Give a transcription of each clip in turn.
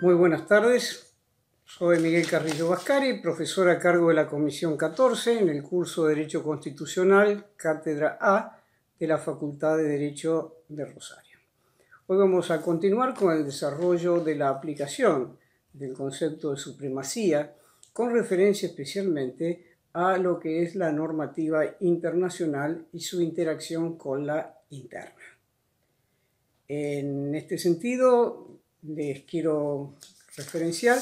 Muy buenas tardes, soy Miguel Carrillo Vascari, profesor a cargo de la Comisión 14 en el curso de Derecho Constitucional, Cátedra A de la Facultad de Derecho de Rosario. Hoy vamos a continuar con el desarrollo de la aplicación del concepto de supremacía con referencia especialmente a lo que es la normativa internacional y su interacción con la interna. En este sentido, les quiero referenciar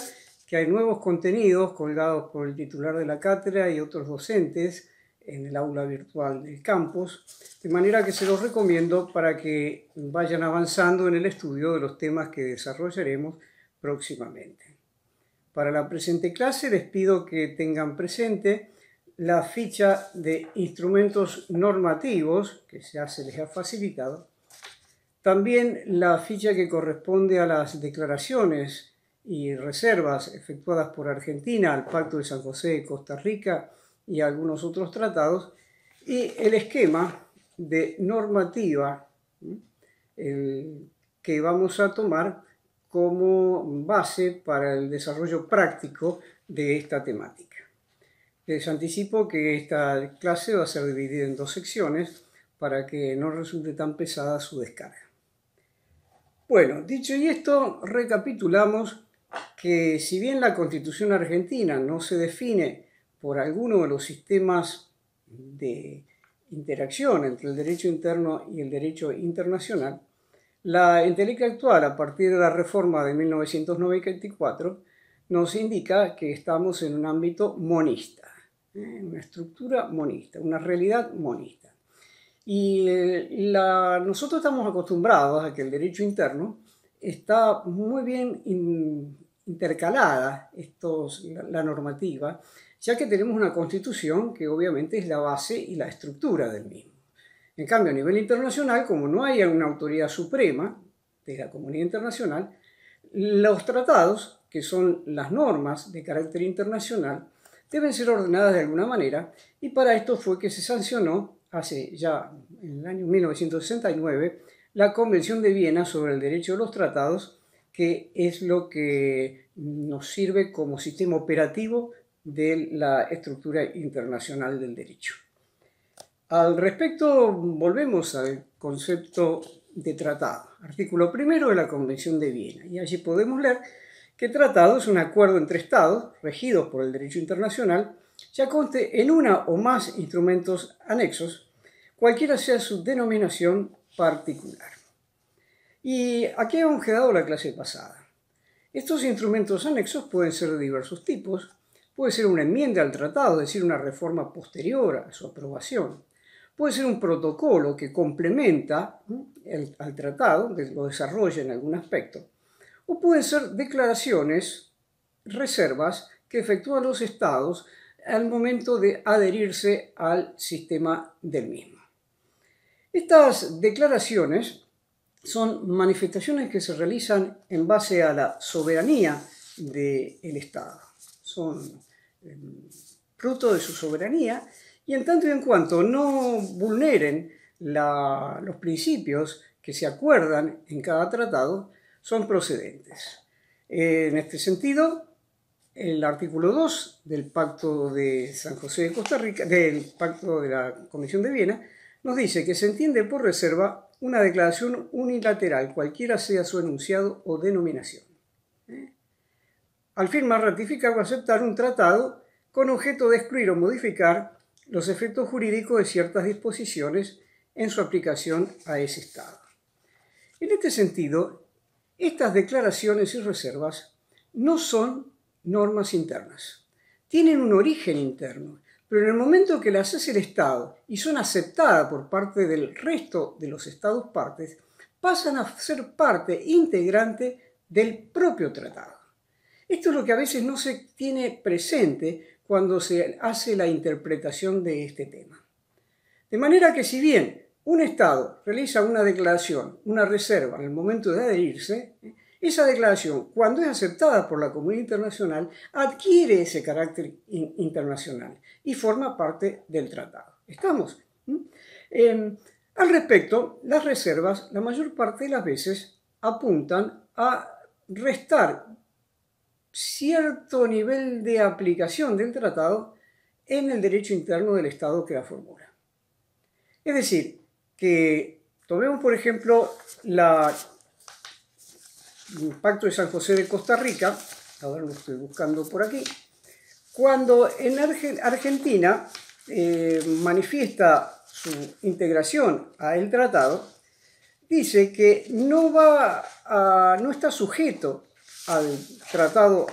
que hay nuevos contenidos colgados por el titular de la cátedra y otros docentes en el aula virtual del campus, de manera que se los recomiendo para que vayan avanzando en el estudio de los temas que desarrollaremos próximamente. Para la presente clase les pido que tengan presente la ficha de instrumentos normativos que se les ha facilitado también la ficha que corresponde a las declaraciones y reservas efectuadas por Argentina al Pacto de San José de Costa Rica y algunos otros tratados, y el esquema de normativa que vamos a tomar como base para el desarrollo práctico de esta temática. Les anticipo que esta clase va a ser dividida en dos secciones para que no resulte tan pesada su descarga. Bueno, dicho y esto, recapitulamos que si bien la constitución argentina no se define por alguno de los sistemas de interacción entre el derecho interno y el derecho internacional, la entelequia actual, a partir de la reforma de 1994, nos indica que estamos en un ámbito monista, ¿eh? una estructura monista, una realidad monista. Y la, nosotros estamos acostumbrados a que el derecho interno está muy bien intercalada estos, la, la, normativa, ya que tenemos una constitución que obviamente es la base y la estructura del mismo. En cambio, a nivel internacional, como no hay una autoridad suprema de la comunidad internacional, los tratados, que son las normas de carácter internacional, deben ser ordenadas de alguna manera y para esto fue que se sancionó hace ya en el año 1969 la Convención de Viena sobre el Derecho de los Tratados, que es lo que nos sirve como sistema operativo de la estructura internacional del derecho. Al respecto, volvemos al concepto de tratado, artículo primero de la Convención de Viena, y allí podemos leer que tratado es un acuerdo entre Estados, regidos por el derecho internacional, ya conste en una o más instrumentos anexos, cualquiera sea su denominación particular. Y aquí hemos quedado la clase pasada. Estos instrumentos anexos pueden ser de diversos tipos, puede ser una enmienda al tratado, es decir, una reforma posterior a su aprobación, puede ser un protocolo que complementa el, al tratado, que lo desarrolla en algún aspecto, o pueden ser declaraciones, reservas que efectúan los estados al momento de adherirse al sistema del mismo. Estas declaraciones son manifestaciones que se realizan en base a la soberanía del Estado. Son em, fruto de su soberanía y en tanto y en cuanto no vulneren los principios que se acuerdan en cada tratado, son procedentes. En este sentido, el artículo 2 del Pacto de San José de Costa Rica, del Pacto de la Comisión de Viena, nos dice que se entiende por reserva una declaración unilateral, cualquiera sea su enunciado o denominación. ¿Eh? Al firmar, ratificar o aceptar un tratado con objeto de excluir o modificar los efectos jurídicos de ciertas disposiciones en su aplicación a ese Estado. En este sentido, estas declaraciones y reservas no son normas internas. Tienen un origen interno, pero en el momento que las hace el Estado y son aceptadas por parte del resto de los Estados partes, pasan a ser parte integrante del propio tratado. Esto es lo que a veces no se tiene presente cuando se hace la interpretación de este tema. De manera que si bien un Estado realiza una declaración, una reserva en el momento de adherirse, ¿eh? esa declaración, cuando es aceptada por la comunidad internacional, adquiere ese carácter internacional y forma parte del tratado. ¿Estamos? ¿Mm? Em, al respecto, las reservas, la mayor parte de las veces, apuntan a restar cierto nivel de aplicación del tratado en el derecho interno del Estado que la formula. Es decir, que tomemos, por ejemplo, el Pacto de San José de Costa Rica, ahora lo estoy buscando por aquí, cuando en Argentina eh, manifiesta su integración a el tratado, dice que no, va no está sujeto al tratado,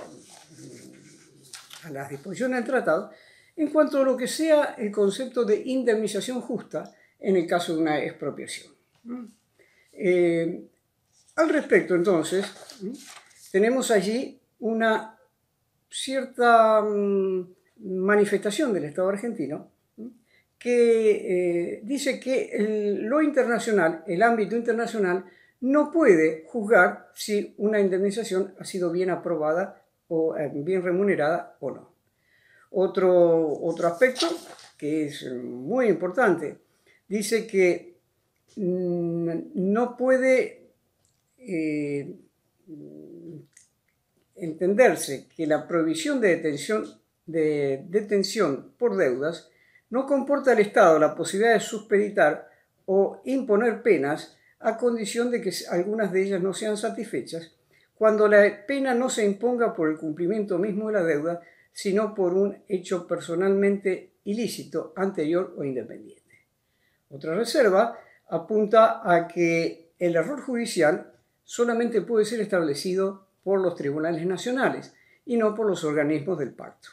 a las disposiciones del tratado, en cuanto a lo que sea el concepto de indemnización justa, en el caso de una expropiación. Eh, al respecto, entonces, tenemos allí una cierta mm, manifestación del Estado argentino que eh, dice que lo internacional, el ámbito internacional, no puede juzgar si una indemnización ha sido bien aprobada o eh, bien remunerada o no. Otro, otro aspecto que es muy importante dice que mm, no puede eh, entenderse que la prohibición de detención, por deudas no comporta al Estado la posibilidad de suspeditar o imponer penas a condición de que algunas de ellas no sean satisfechas, cuando la pena no se imponga por el cumplimiento mismo de la deuda, sino por un hecho personalmente ilícito, anterior o independiente. Otra reserva apunta a que el error judicial solamente puede ser establecido por los tribunales nacionales y no por los organismos del pacto.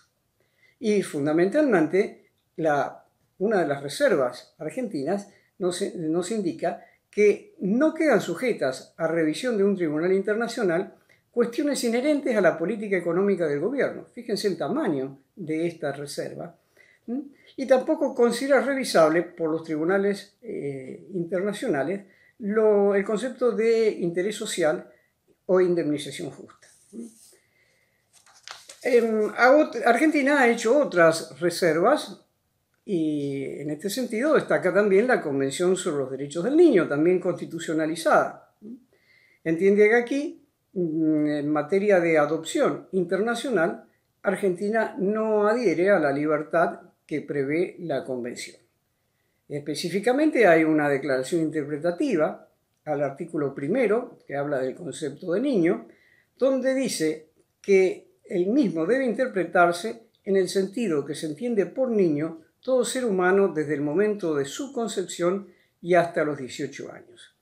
Y fundamentalmente, la, una de las reservas argentinas nos, indica que no quedan sujetas a revisión de un tribunal internacional cuestiones inherentes a la política económica del gobierno. Fíjense el tamaño de esta reserva y tampoco considera revisable por los tribunales eh, internacionales el concepto de interés social o indemnización justa. Em, Argentina ha hecho otras reservas y en este sentido destaca también la Convención sobre los Derechos del Niño, también constitucionalizada. Entiende que aquí, mm, en materia de adopción internacional, Argentina no adhiere a la libertad que prevé la Convención. Específicamente hay una declaración interpretativa al artículo primero, que habla del concepto de niño, donde dice que el mismo debe interpretarse en el sentido que se entiende por niño todo ser humano desde el momento de su concepción y hasta los 18 años.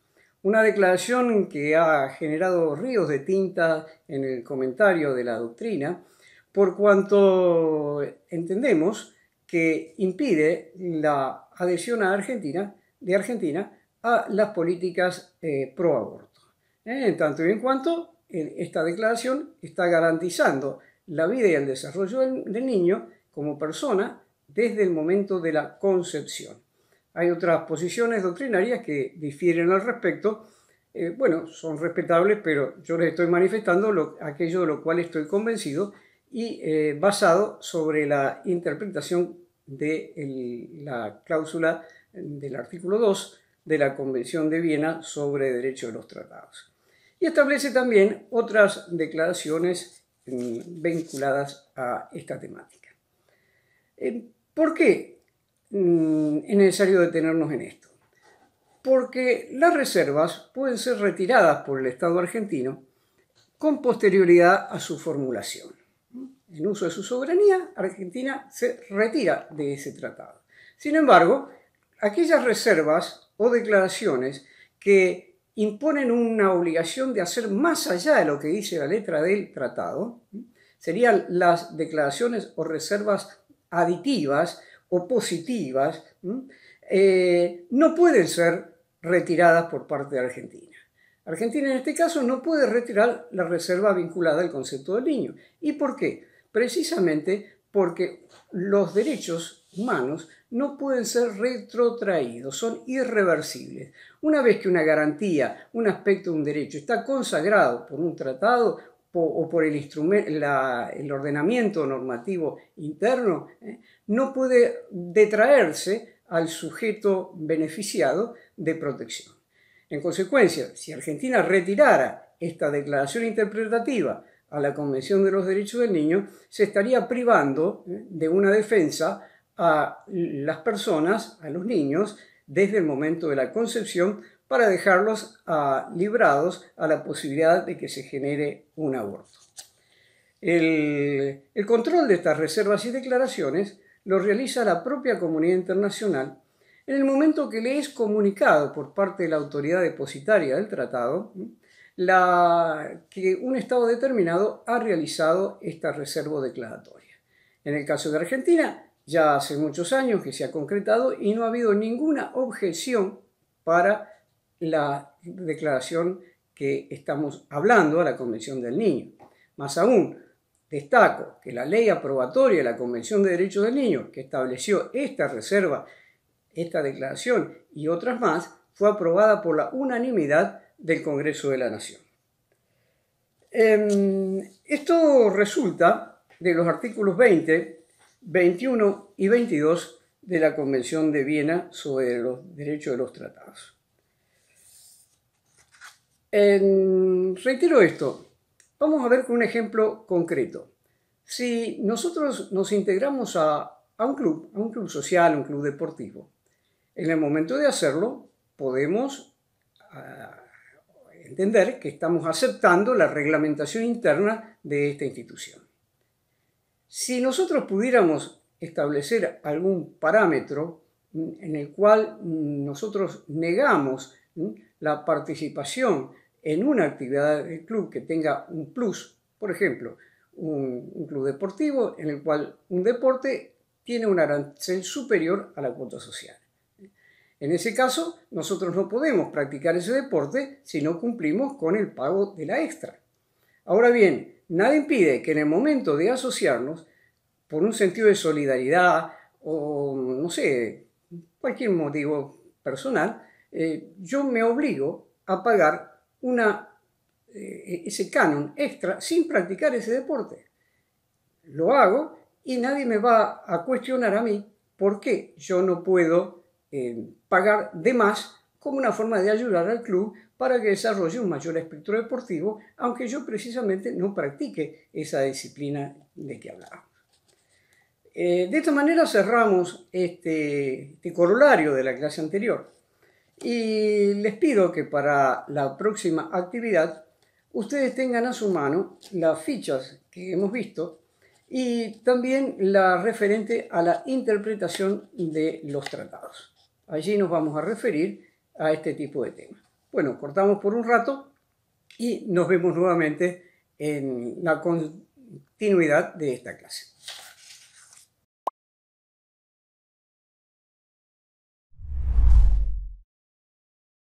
Una declaración que ha generado ríos de tinta en el comentario de la doctrina, por cuanto entendemos que impide la adhesión Argentina, de Argentina a las políticas eh, pro aborto. Eh, en tanto y en cuanto, esta declaración está garantizando la vida y el desarrollo del, niño como persona desde el momento de la concepción. Hay otras posiciones doctrinarias que difieren al respecto. Eh, bueno, son respetables, pero yo les estoy manifestando aquello de lo cual estoy convencido y eh, basado sobre la interpretación de la cláusula del artículo 2 de la Convención de Viena sobre Derecho de los Tratados. Y establece también otras declaraciones mm, vinculadas a esta temática. Eh, ¿Por qué mm, es necesario detenernos en esto? Porque las reservas pueden ser retiradas por el Estado argentino con posterioridad a su formulación en uso de su soberanía, Argentina se retira de ese tratado. Sin embargo, aquellas reservas o declaraciones que imponen una obligación de hacer más allá de lo que dice la letra del tratado, serían las declaraciones o reservas aditivas o positivas, eh, no pueden ser retiradas por parte de Argentina. Argentina en este caso no puede retirar la reserva vinculada al concepto del niño. ¿Y por qué? precisamente porque los derechos humanos no pueden ser retrotraídos, son irreversibles. Una vez que una garantía, un aspecto de un derecho está consagrado por un tratado o por el, ordenamiento normativo interno, ¿eh? no puede detraerse al sujeto beneficiado de protección. En consecuencia, si Argentina retirara esta declaración interpretativa a la Convención de los Derechos del Niño, se estaría privando eh, de una defensa a las personas, a los niños, desde el momento de la concepción, para dejarlos ah, librados a la posibilidad de que se genere un aborto. El, control de estas reservas y declaraciones lo realiza la propia comunidad internacional en el momento que le es comunicado por parte de la autoridad depositaria del tratado que un Estado determinado ha realizado esta reserva declaratoria. En el caso de Argentina, ya hace muchos años que se ha concretado y no ha habido ninguna objeción para la declaración que estamos hablando a la Convención del Niño. Más aún, destaco que la ley aprobatoria de la Convención de Derechos del Niño, que estableció esta reserva, esta declaración y otras más, fue aprobada por la unanimidad del Congreso de la Nación. Em, esto resulta de los artículos 20, 21 y 22 de la Convención de Viena sobre los derechos de los tratados. Em, reitero esto, vamos a ver con un ejemplo concreto. Si nosotros nos integramos a, un club, a un club social, a un club deportivo, en el momento de hacerlo podemos ah, entender que estamos aceptando la reglamentación interna de esta institución. Si nosotros pudiéramos establecer algún parámetro mm, en el cual mm, nosotros negamos mm, la participación en una actividad del club que tenga un plus, por ejemplo, un, club deportivo en el cual un deporte tiene un arancel superior a la cuota social. En ese caso, nosotros no podemos practicar ese deporte si no cumplimos con el pago de la extra. Ahora bien, nada impide que en el momento de asociarnos, por un sentido de solidaridad o, no sé, cualquier motivo personal, eh, yo me obligo a pagar una, eh, ese canon extra sin practicar ese deporte. Lo hago y nadie me va a cuestionar a mí por qué yo no puedo eh, pagar de más como una forma de ayudar al club para que desarrolle un mayor espectro deportivo, aunque yo precisamente no practique esa disciplina de que hablaba. Eh, de esta manera cerramos este, este corolario de la clase anterior y les pido que para la próxima actividad ustedes tengan a su mano las fichas que hemos visto y también la referente a la interpretación de los tratados. Allí nos vamos a referir a este tipo de temas. Bueno, cortamos por un rato y nos vemos nuevamente en la continuidad de esta clase.